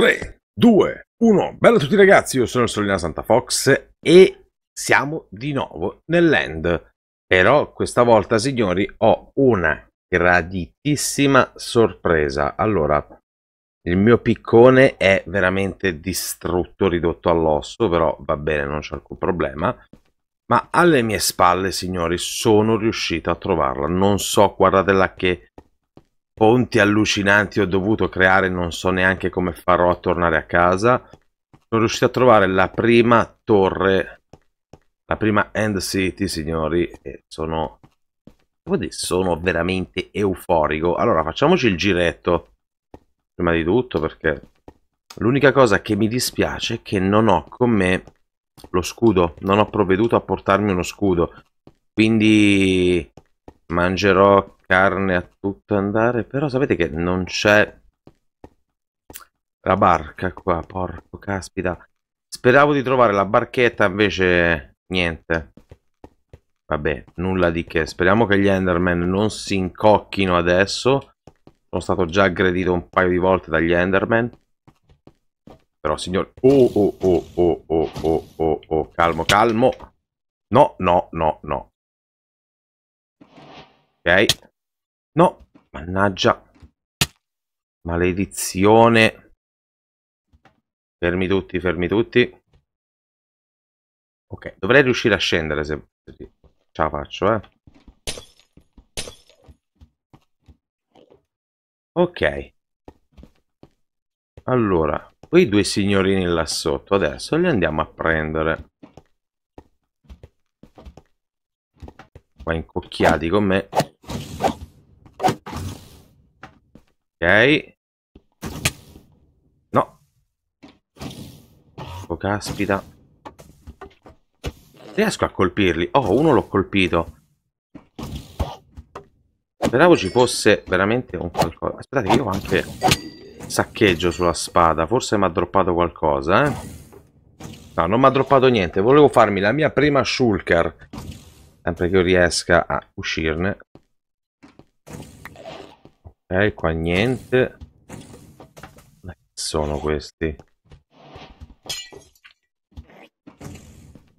3, 2, 1. bello a tutti ragazzi, io sono il Solina Santa Fox e siamo di nuovo nell'end. Però questa volta, signori, ho una graditissima sorpresa. Allora, il mio piccone è veramente distrutto, ridotto all'osso, però va bene, non c'è alcun problema. Ma alle mie spalle, signori, sono riuscito a trovarla. Non so, guardatela che ponti allucinanti ho dovuto creare, non so neanche come farò a tornare a casa. Sono riuscito a trovare la prima torre, la prima End City, signori, e sono... sono veramente euforico. Allora, facciamoci il giretto, prima di tutto, perché l'unica cosa che mi dispiace è che non ho con me lo scudo, non ho provveduto a portarmi uno scudo, quindi mangerò carne a tutto andare, però sapete che non c'è la barca qua, porco caspita. Speravo di trovare la barchetta, invece niente. Vabbè, nulla di che. Speriamo che gli Enderman non si incocchino adesso. Sono stato già aggredito un paio di volte dagli Enderman. Però, signor... Oh, oh, oh, oh, oh, oh, oh, oh, calmo, calmo. No, no, no, no. Ok. No, mannaggia. Maledizione. Fermi tutti, fermi tutti. Ok, dovrei riuscire a scendere se ce la faccio, eh. Ok. Allora, quei due signorini là sotto, adesso li andiamo a prendere. Qua incocchiati con me. Ok. No. Oh, caspita. Riesco a colpirli. Oh, uno l'ho colpito. Speravo ci fosse veramente un qualcosa. Aspettate, io ho anche saccheggio sulla spada. Forse mi ha droppato qualcosa, eh? No, non mi ha droppato niente. Volevo farmi la mia prima shulker. Sempre che io riesca a uscirne. Eh, qua niente. Eh, sono questi.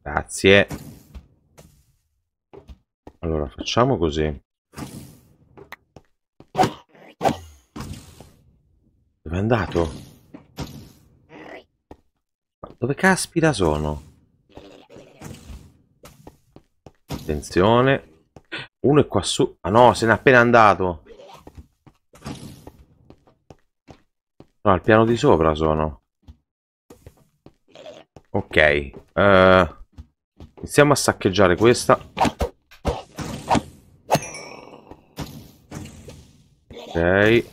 Grazie. Allora, facciamo così. Dove è andato? Ma dove caspita sono? Attenzione. Uno è qua su. Ah no, se n'è appena andato. No, al piano di sopra sono. Ok. Uh, iniziamo a saccheggiare questa. Ok.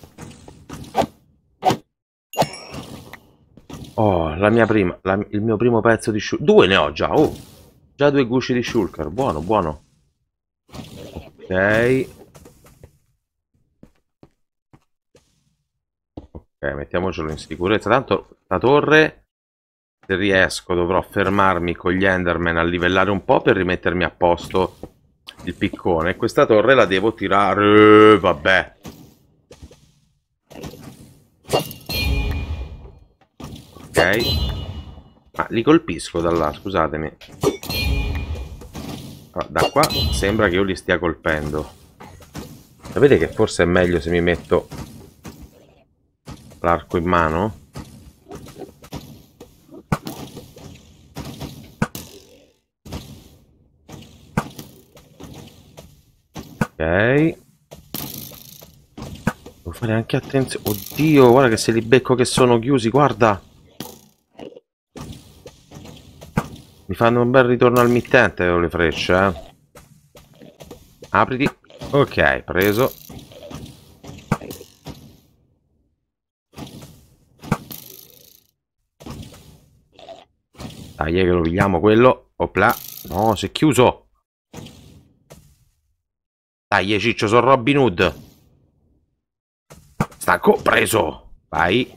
Oh, la mia prima, la, il mio primo pezzo di shulker. Due ne ho già, oh. Già due gusci di shulker, buono, buono. Ok. mettiamocelo in sicurezza. Tanto la torre, se riesco, dovrò fermarmi con gli Enderman a livellare un po' per rimettermi a posto il piccone. Questa torre la devo tirare... Vabbè. Ok. Ma ah, li colpisco da là, scusatemi. Ah, da qua sembra che io li stia colpendo. Sapete che forse è meglio se mi metto l'arco in mano? Ok. Devo fare anche attenzione. Oddio, guarda che se li becco che sono chiusi, guarda. Mi fanno un bel ritorno al mittente le frecce, eh. Apriti. Ok, preso. Dai, che lo pigliamo quello. Opla. No, si è chiuso. Dai, eh, ciccio, sono Robin Hood. Stacco, preso. Vai.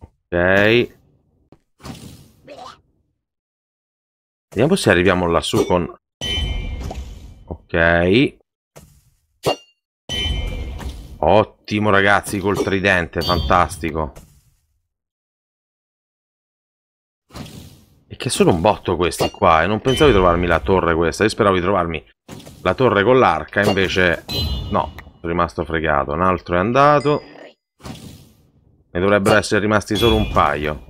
Ok. Vediamo se arriviamo lassù con... Ok. Ottimo ragazzi col tridente, fantastico. E che sono un botto questi qua. E eh. non pensavo di trovarmi la torre questa. Io speravo di trovarmi la torre con l'arca. Invece no, sono rimasto fregato. Un altro è andato. Ne dovrebbero essere rimasti solo un paio.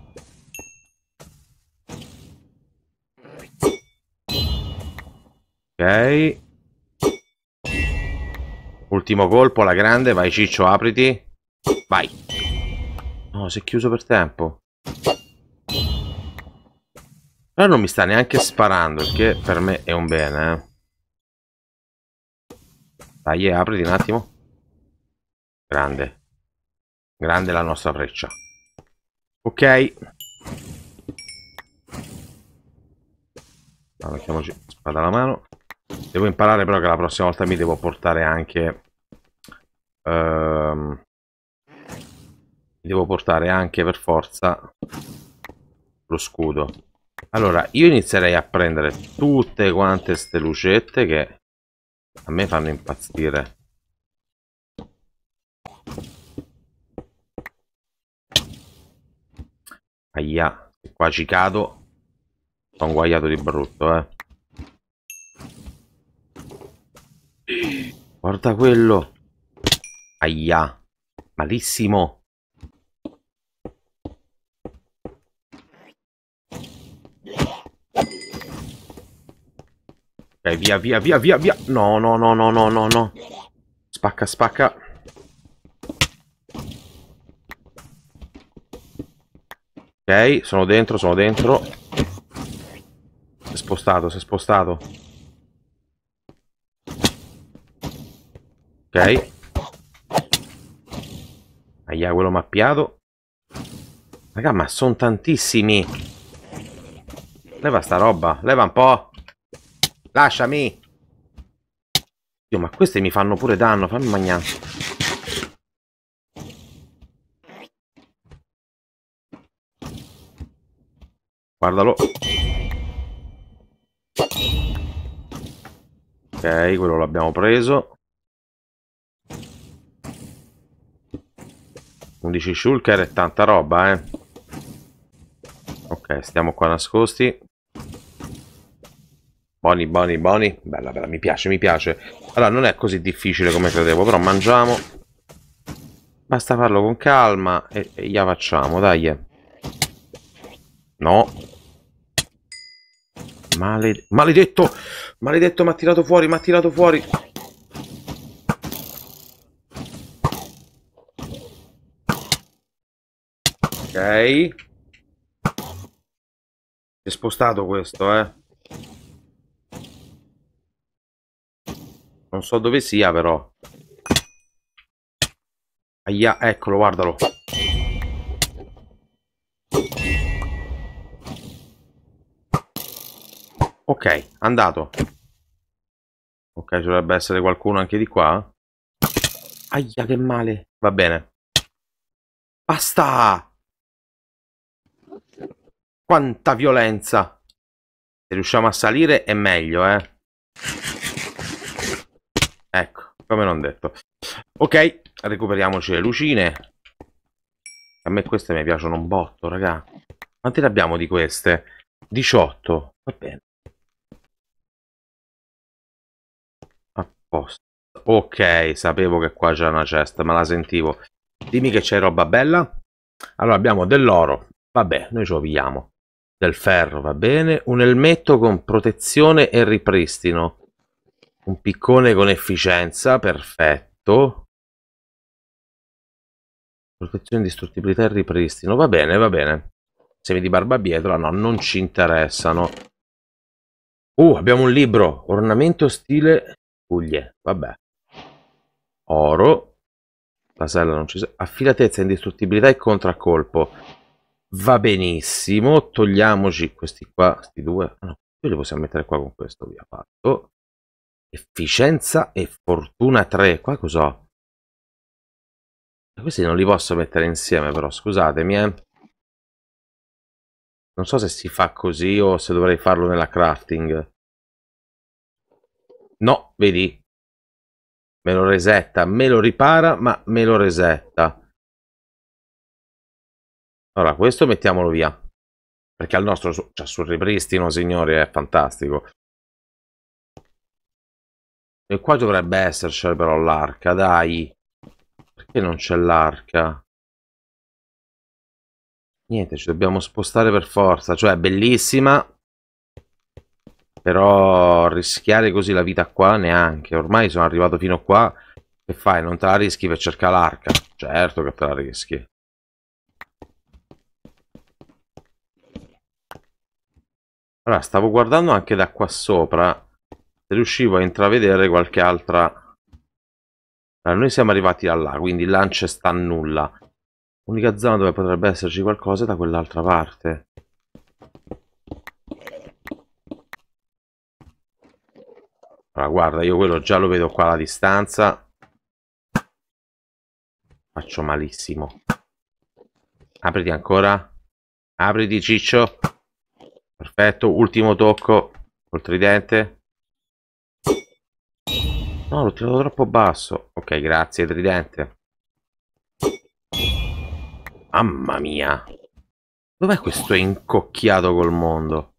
Ok. Ultimo colpo, la grande. Vai Ciccio, apriti. Vai. No, si è chiuso per tempo. Però non mi sta neanche sparando, il che per me è un bene, eh. Dai, eh, apriti un attimo. Grande. Grande la nostra freccia. Ok. Allora, mettiamoci spada alla mano. Devo imparare però che la prossima volta mi devo portare anche... Ehm, devo portare anche per forza lo scudo. Allora, io inizierei a prendere tutte quante ste lucette che a me fanno impazzire. Aia, qua ci cado. Sono guaiato di brutto, eh. Guarda quello. Aia, malissimo. Ok, via, via, via, via, via. No, no, no, no, no, no, no. Spacca, spacca. Ok, sono dentro, sono dentro. Si è spostato, si è spostato. Ok. Aia, quello mappiato. Raga, ma sono tantissimi. Leva sta roba, leva un po'. Lasciami! Dio, ma queste mi fanno pure danno, fammi mangiare. Guardalo. Ok, quello l'abbiamo preso. 11 shulker e tanta roba, eh. Ok, stiamo qua nascosti. Buoni, buoni, buoni. Bella, bella, mi piace, mi piace. Allora, non è così difficile come credevo, però mangiamo. Basta farlo con calma e, e la facciamo, dai. No. Male, maledetto! Maledetto, mi ha tirato fuori, mi ha tirato fuori. Ok. Si è spostato questo, eh. Non so dove sia però. Aia, eccolo, guardalo. Ok, andato. Ok, dovrebbe essere qualcuno anche di qua. Aia, che male. Va bene. Basta! Quanta violenza! Se riusciamo a salire è meglio, eh. Ecco, come non detto. Ok, recuperiamoci le lucine. A me queste mi piacciono un botto, raga. Quante ne abbiamo di queste? 18. Va bene. Apposta. Ok, sapevo che qua c'era una cesta, ma la sentivo. Dimmi che c'è roba bella. Allora, abbiamo dell'oro. Vabbè, noi ce lo pigliamo. Del ferro, va bene. Un elmetto con protezione e ripristino. Un piccone con efficienza, perfetto. Protezione, indistruttibilità e ripristino. Va bene, va bene. Semi di barbabietola, no, non ci interessano. Uh, abbiamo un libro. Ornamento stile Puglie. Vabbè. Oro. Pasella non ci serve. Affilatezza, indistruttibilità e contraccolpo. Va benissimo. Togliamoci questi qua, questi due. Ah, no, li possiamo mettere qua con questo, via fatto. Efficienza e fortuna 3. Qua cos'ho? Questi non li posso mettere insieme però, scusatemi eh. Non so se si fa così o se dovrei farlo nella crafting. No, vedi. Me lo resetta, me lo ripara, ma me lo resetta. Allora, questo mettiamolo via. Perché al nostro, cioè sul ripristino, signori, è fantastico. E qua dovrebbe esserci però l'arca, dai. Perché non c'è l'arca? Niente, ci dobbiamo spostare per forza. Cioè, bellissima. Però rischiare così la vita qua neanche. Ormai sono arrivato fino qua. Che fai? Non te la rischi per cercare l'arca? Certo che te la rischi. Allora, stavo guardando anche da qua sopra riuscivo a intravedere qualche altra... Allora, noi siamo arrivati da là, quindi là non c'è nulla. L'unica zona dove potrebbe esserci qualcosa è da quell'altra parte. Allora, guarda, io quello già lo vedo qua alla distanza. Faccio malissimo. Apriti ancora. Apriti, ciccio. Perfetto, ultimo tocco col tridente. No, l'ho tirato troppo basso. Ok, grazie, tridente. Mamma mia. Dov'è questo incocchiato col mondo?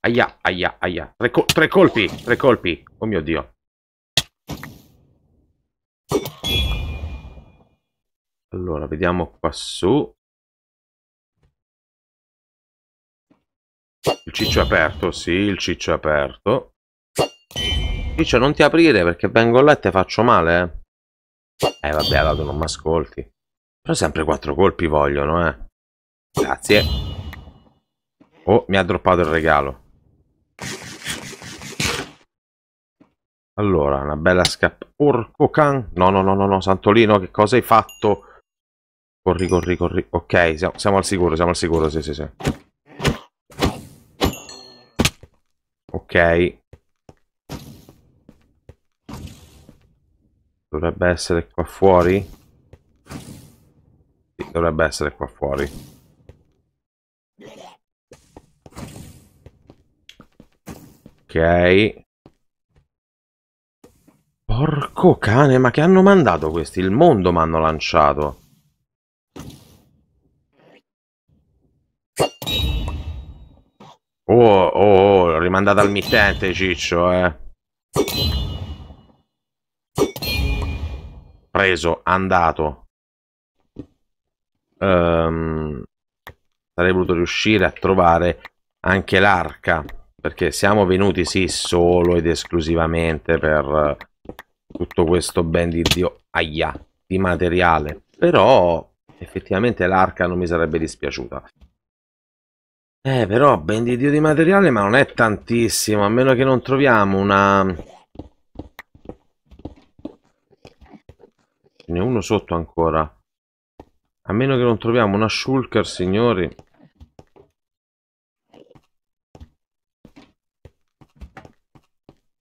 Aia, aia, aia. Tre, col tre colpi, tre colpi. Oh mio Dio. Allora, vediamo qua su. Il ciccio è aperto, sì, il ciccio è aperto. Ciccio non ti aprire perché vengo là e te faccio male eh. eh vabbè allora tu non mi ascolti Però sempre quattro colpi vogliono eh Grazie Oh mi ha droppato il regalo Allora, una bella scappa. Orco can. No, no, no, no, no, Santolino, che cosa hai fatto? Corri, corri, corri. Ok, siamo, siamo, al sicuro, siamo al sicuro, sì, sì, sì. Ok. Dovrebbe essere qua fuori? Sì, dovrebbe essere qua fuori. Ok. Porco cane, ma che hanno mandato questi? Il mondo mi hanno lanciato. Oh, oh, oh, l'ho rimandato al mittente, ciccio, eh. preso, andato. Um, sarei voluto riuscire a trovare anche l'arca, perché siamo venuti sì solo ed esclusivamente per eh, tutto questo ben di Dio, aia, di materiale. Però effettivamente l'arca non mi sarebbe dispiaciuta. Eh, però, ben di Dio di materiale, ma non è tantissimo, a meno che non troviamo una Ce n'è uno sotto ancora. A meno che non troviamo una shulker, signori.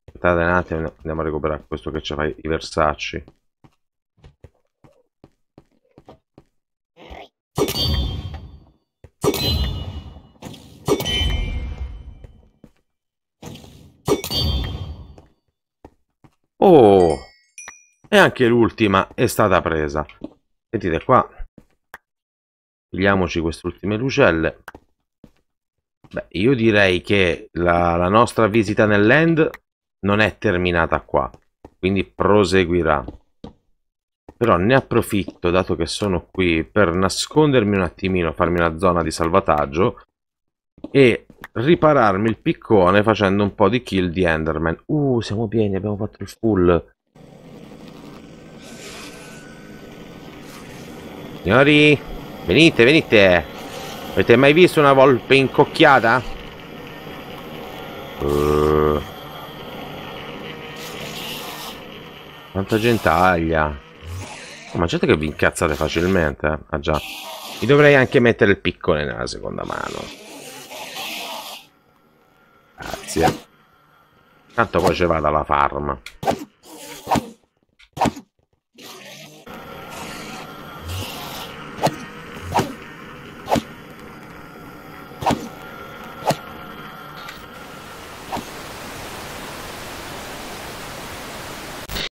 Aspettate un attimo, andiamo a recuperare questo che ci fa i versacci. Oh! E anche l'ultima è stata presa. vedete qua. Pigliamoci queste ultime lucelle. Beh, io direi che la, la nostra visita nell'end non è terminata qua. Quindi proseguirà. Però ne approfitto, dato che sono qui, per nascondermi un attimino, farmi una zona di salvataggio e ripararmi il piccone facendo un po' di kill di Enderman. Uh, siamo pieni, abbiamo fatto il full. Signori, venite, venite. Avete mai visto una volpe incocchiata? Uh. Quanta gentaglia. Oh, ma certo che vi incazzate facilmente. Eh? Ah già. Vi dovrei anche mettere il piccone nella seconda mano. Grazie. Tanto poi ci vado alla farm.